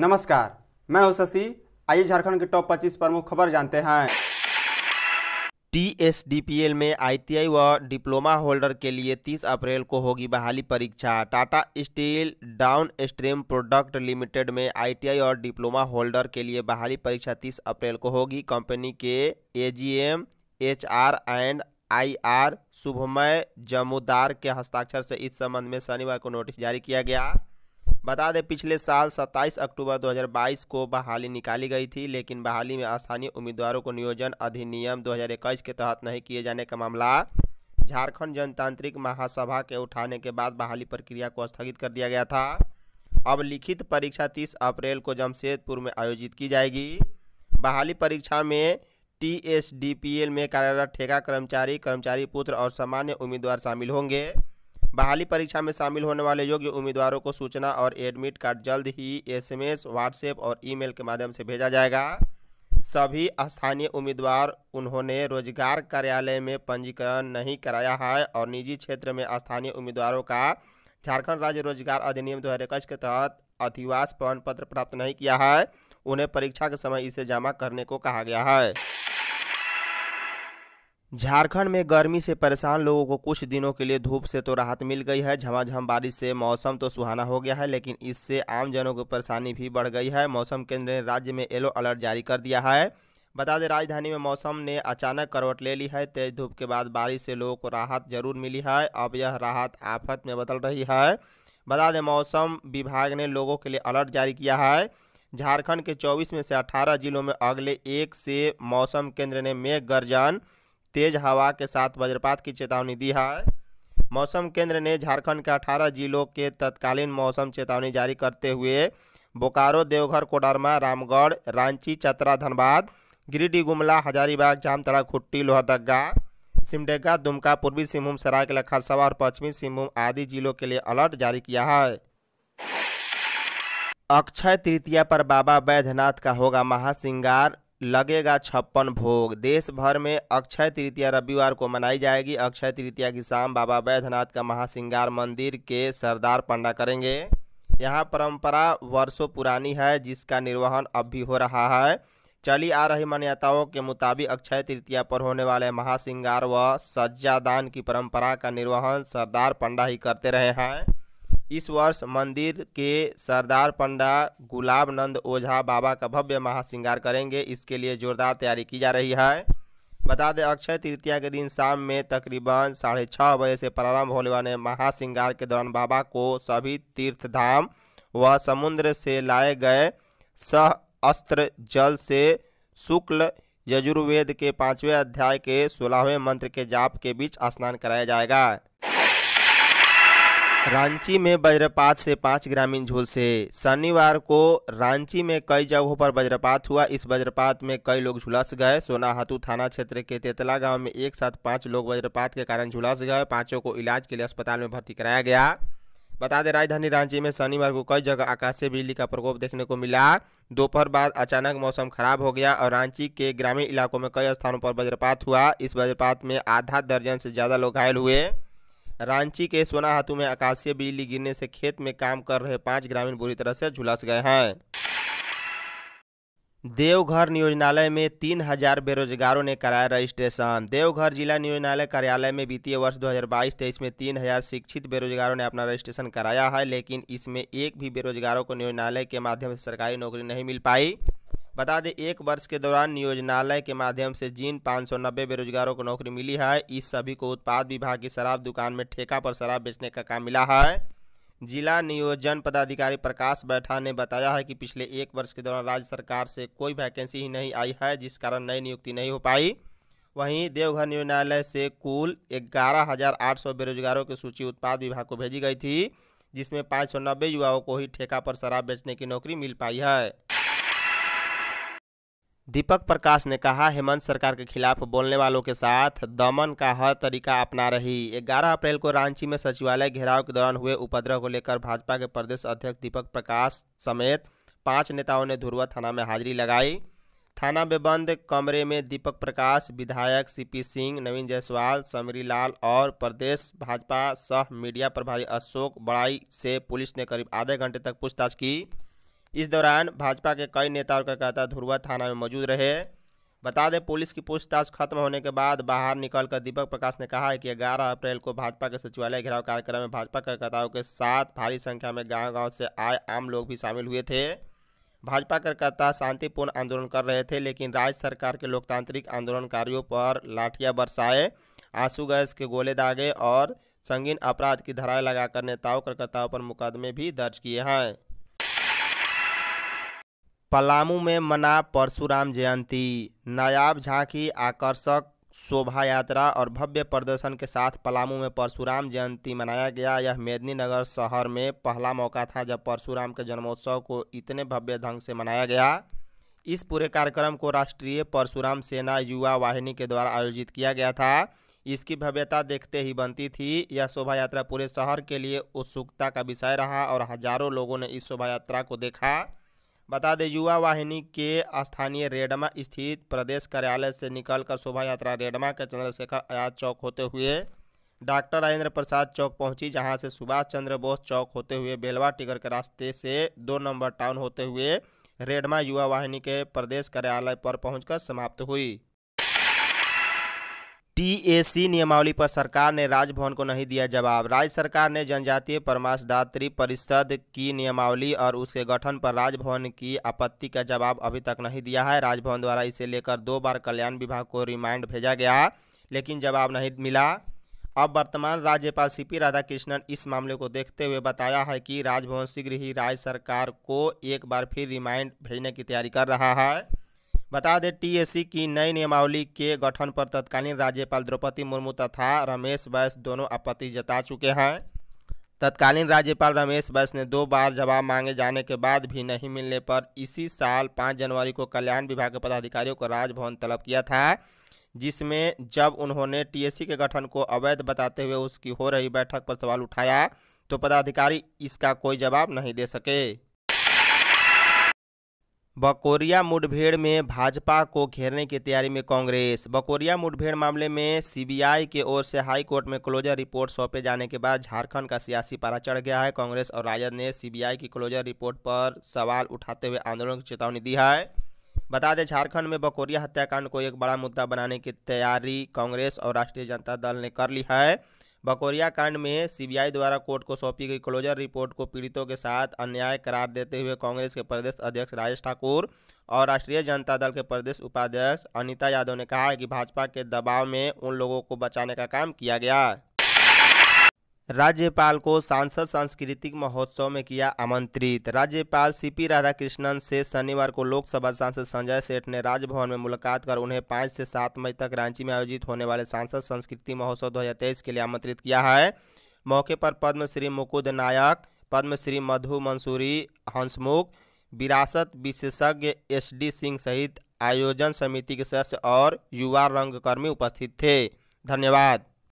नमस्कार मैं हूं शशि आइए झारखंड के टॉप 25 प्रमुख खबर जानते हैं टीएसडीपीएल में आईटीआई व डिप्लोमा होल्डर के लिए 30 अप्रैल को होगी बहाली परीक्षा Tata steel downstream product limited में आईटीआई और डिप्लोमा होल्डर के लिए बहाली परीक्षा 30 अप्रैल को होगी कंपनी के AGM HR and IR Shubhamay Jamudar के हस्ताक्षर से इस संबंध में शनिवार को नोटिस जारी किया गया बता दें पिछले साल 27 अक्टूबर 2022 को बहाली निकाली गई थी लेकिन बहाली में स्थानीय उम्मीदवारों को नियोजन अधिनियम 2021 के तहत नहीं किए जाने का मामला झारखंड जनतांत्रिक महासभा के उठाने के बाद बहाली प्रक्रिया को स्थगित कर दिया गया था अब लिखित परीक्षा 30 अप्रैल को जमशेदपुर में आयोजित की जाएगी बहाली परीक्षा में टी में कार्यरत ठेका कर्मचारी कर्मचारी पुत्र और सामान्य उम्मीदवार शामिल होंगे बहाली परीक्षा में शामिल होने वाले योग्य उम्मीदवारों को सूचना और एडमिट कार्ड जल्द ही एसएमएस, व्हाट्सएप और ईमेल के माध्यम से भेजा जाएगा सभी स्थानीय उम्मीदवार उन्होंने रोजगार कार्यालय में पंजीकरण नहीं कराया है और निजी क्षेत्र में स्थानीय उम्मीदवारों का झारखंड राज्य रोजगार अधिनियम दो के तहत अधिवास प्रमाण पत्र प्राप्त नहीं किया है उन्हें परीक्षा के समय इसे जमा करने को कहा गया है झारखंड में गर्मी से परेशान लोगों को कुछ दिनों के लिए धूप से तो राहत मिल गई है झमाझम बारिश से मौसम तो सुहाना हो गया है लेकिन इससे आमजनों को परेशानी भी बढ़ गई है मौसम केंद्र ने राज्य में येलो अलर्ट जारी कर दिया है बता दें राजधानी में मौसम ने अचानक करवट ले ली है तेज धूप के बाद बारिश से लोगों को राहत जरूर मिली है अब यह राहत आफत में बदल रही है बता दें मौसम विभाग ने लोगों के लिए अलर्ट जारी किया है झारखंड के चौबीस में से अठारह जिलों में अगले एक से मौसम केंद्र ने मेघ गर्जन तेज हवा के साथ वज्रपात की चेतावनी दी है मौसम केंद्र ने झारखंड के 18 जिलों के तत्कालीन मौसम चेतावनी जारी करते हुए बोकारो देवघर कोडरमा रामगढ़ रांची चतरा धनबाद गिरिडीह गुमला हजारीबाग जामतड़ा खुट्टी लोहरदगा सिमडेगा दुमका पूर्वी सिंहभूम सरायकला खरसवा और पश्चिमी सिंहभूम आदि जिलों के लिए अलर्ट जारी किया है अक्षय तृतीया पर बाबा बैद्यनाथ का होगा महासिंगार लगेगा छप्पन भोग देश भर में अक्षय तृतीया रविवार को मनाई जाएगी अक्षय तृतीया की शाम बाबा वैद्यनाथ का महासिंगार मंदिर के सरदार पंडा करेंगे यह परंपरा वर्षों पुरानी है जिसका निर्वहन अब भी हो रहा है चली आ रही मान्यताओं के मुताबिक अक्षय तृतीया पर होने वाले महासिंगार व सज्जादान की परंपरा का निर्वहन सरदार पंडा ही करते रहे हैं इस वर्ष मंदिर के सरदार पंडा गुलाब नंद ओझा बाबा का भव्य महासिंगार करेंगे इसके लिए जोरदार तैयारी की जा रही है बता दें अक्षय तृतीया के दिन शाम में तकरीबन साढ़े छः बजे से प्रारंभ होने वाले महासिंगार के दौरान बाबा को सभी तीर्थधाम व समुद्र से लाए गए सह अस्त्र जल से शुक्ल यजुर्वेद के पाँचवें अध्याय के सोलहवें मंत्र के जाप के बीच स्नान कराया जाएगा रांची में वज्रपात से पांच ग्रामीण झुलसे शनिवार को रांची में कई जगहों पर वज्रपात हुआ इस वज्रपात में कई लोग झुलस गए सोनाहातु थाना क्षेत्र के तेतला गांव में एक साथ पांच लोग वज्रपात के कारण झुलस गए पांचों को इलाज के लिए अस्पताल में भर्ती कराया गया बता दें राजधानी रांची में शनिवार को कई जगह आकाशीय बिजली का प्रकोप देखने को मिला दोपहर बाद अचानक मौसम खराब हो गया और रांची के ग्रामीण इलाकों में कई स्थानों पर वज्रपात हुआ इस वज्रपात में आधा दर्जन से ज़्यादा लोग घायल हुए रांची के सोनाहातु में आकाशीय बिजली गिरने से खेत में काम कर रहे पाँच ग्रामीण बुरी तरह से झुलस गए हैं देवघर नियोजनालय में तीन हजार बेरोजगारों ने कराया रजिस्ट्रेशन देवघर जिला नियोजनालय कार्यालय में वित्तीय वर्ष 2022-23 में तीन हजार शिक्षित बेरोजगारों ने अपना रजिस्ट्रेशन कराया है लेकिन इसमें एक भी बेरोजगारों को नियोजनालय के माध्यम से सरकारी नौकरी नहीं मिल पाई बता दें एक वर्ष के दौरान नियोजनालय के माध्यम से जिन पाँच बेरोजगारों को नौकरी मिली है इस सभी को उत्पाद विभाग की शराब दुकान में ठेका पर शराब बेचने का काम मिला है जिला नियोजन पदाधिकारी प्रकाश बैठा ने बताया है कि पिछले एक वर्ष के दौरान राज्य सरकार से कोई वैकेंसी ही नहीं आई है जिस कारण नई नियुक्ति नहीं हो पाई वहीं देवघर न्यायालय से कुल ग्यारह हज़ार आठ सौ बेरोजगारों की सूची उत्पाद विभाग को भेजी गई थी जिसमें पाँच सौ नब्बे युवाओं को ही ठेका पर शराब बेचने की नौकरी मिल पाई है दीपक प्रकाश ने कहा हेमंत सरकार के खिलाफ बोलने वालों के साथ दमन का हर तरीका अपना रही 11 अप्रैल को रांची में सचिवालय घेराव के दौरान हुए उपद्रव को लेकर भाजपा के प्रदेश अध्यक्ष दीपक प्रकाश समेत पांच नेताओं ने धुरवा थाना में हाजिरी लगाई थाना में बंद कमरे में दीपक प्रकाश विधायक सीपी सिंह नवीन जायसवाल समरी लाल और प्रदेश भाजपा सह मीडिया प्रभारी अशोक बड़ाई से पुलिस ने करीब आधे घंटे तक पूछताछ की इस दौरान भाजपा के कई नेता और कार्यकर्ता धुरवा थाना में मौजूद रहे बता दें पुलिस की पूछताछ खत्म होने के बाद बाहर निकलकर दीपक प्रकाश ने कहा है कि 11 अप्रैल को भाजपा के सचिवालय घेराव कार्यक्रम में भाजपा कार्यकर्ताओं के साथ भारी संख्या में गांव-गांव से आए आम लोग भी शामिल हुए थे भाजपा कार्यकर्ता शांतिपूर्ण आंदोलन कर रहे थे लेकिन राज्य सरकार के लोकतांत्रिक आंदोलनकारियों पर लाठियाँ बरसाए आंसू गैस के गोले दागे और संगीन अपराध की धराएं लगाकर नेताओं कार्यकर्ताओं पर मुकदमे भी दर्ज किए हैं पलामू में मना परशुराम जयंती नायाब झांकी आकर्षक शोभा यात्रा और भव्य प्रदर्शन के साथ पलामू में परशुराम जयंती मनाया गया यह मेदिनीनगर शहर में पहला मौका था जब परशुराम के जन्मोत्सव को इतने भव्य ढंग से मनाया गया इस पूरे कार्यक्रम को राष्ट्रीय परशुराम सेना युवा वाहिनी के द्वारा आयोजित किया गया था इसकी भव्यता देखते ही बनती थी यह शोभा यात्रा पूरे शहर के लिए उत्सुकता का विषय रहा और हजारों लोगों ने इस शोभा यात्रा को देखा बता दें युवा वाहिनी के स्थानीय रेडमा स्थित प्रदेश कार्यालय से निकलकर शोभा यात्रा रेडमा के चंद्रशेखर आजाद चौक होते हुए डॉक्टर राजेंद्र प्रसाद चौक पहुंची जहां से सुभाष चंद्र बोस चौक होते हुए बेलवा टिगर के रास्ते से दो नंबर टाउन होते हुए रेडमा युवा वाहिनी के प्रदेश कार्यालय पर पहुंचकर समाप्त हुई टीएसी नियमावली पर सरकार ने राजभवन को नहीं दिया जवाब राज्य सरकार ने जनजातीय परमाशदात्री परिषद की नियमावली और उसके गठन पर राजभवन की आपत्ति का जवाब अभी तक नहीं दिया है राजभवन द्वारा इसे लेकर दो बार कल्याण विभाग को रिमाइंड भेजा गया लेकिन जवाब नहीं मिला अब वर्तमान राज्यपाल सी पी राधाकृष्णन इस मामले को देखते हुए बताया है कि राजभवन शीघ्र ही राज्य सरकार को एक बार फिर रिमाइंड भेजने की तैयारी कर रहा है बता दें टीएसी की नई नियमावली के गठन पर तत्कालीन राज्यपाल द्रौपदी मुर्मू तथा रमेश बैस दोनों आपत्ति जता चुके हैं तत्कालीन राज्यपाल रमेश बैस ने दो बार जवाब मांगे जाने के बाद भी नहीं मिलने पर इसी साल पाँच जनवरी को कल्याण विभाग के पदाधिकारियों को राजभवन तलब किया था जिसमें जब उन्होंने टीएसी के गठन को अवैध बताते हुए उसकी हो रही बैठक पर सवाल उठाया तो पदाधिकारी इसका कोई जवाब नहीं दे सके बकोरिया मुठभेड़ में भाजपा को घेरने की तैयारी में कांग्रेस बकोरिया मुठभेड़ मामले में सीबीआई के ओर से हाई कोर्ट में क्लोजर रिपोर्ट सौंपे जाने के बाद झारखंड का सियासी पारा चढ़ गया है कांग्रेस और राजद ने सीबीआई की क्लोजर रिपोर्ट पर सवाल उठाते हुए आंदोलन की चेतावनी दी है बता दें झारखंड में बकोरिया हत्याकांड को एक बड़ा मुद्दा बनाने की तैयारी कांग्रेस और राष्ट्रीय जनता दल ने कर ली है बकोरिया कांड में सीबीआई द्वारा कोर्ट को सौंपी गई क्लोजर रिपोर्ट को पीड़ितों के साथ अन्याय करार देते हुए कांग्रेस के प्रदेश अध्यक्ष राजेश ठाकुर और राष्ट्रीय जनता दल के प्रदेश उपाध्यक्ष अनिता यादव ने कहा है कि भाजपा के दबाव में उन लोगों को बचाने का काम किया गया राज्यपाल को सांसद सांस्कृतिक महोत्सव में किया आमंत्रित राज्यपाल सीपी राधाकृष्णन से शनिवार को लोकसभा सांसद संजय सेठ ने राजभवन में मुलाकात कर उन्हें पाँच से सात मई तक रांची में आयोजित होने वाले सांसद संस्कृति महोत्सव दो के लिए आमंत्रित किया है मौके पर पद्मश्री मुकुद नायक पद्मश्री मधु मंसूरी हंसमुख विरासत विशेषज्ञ एस डी सिंह सहित आयोजन समिति के सदस्य और युवा रंगकर्मी उपस्थित थे धन्यवाद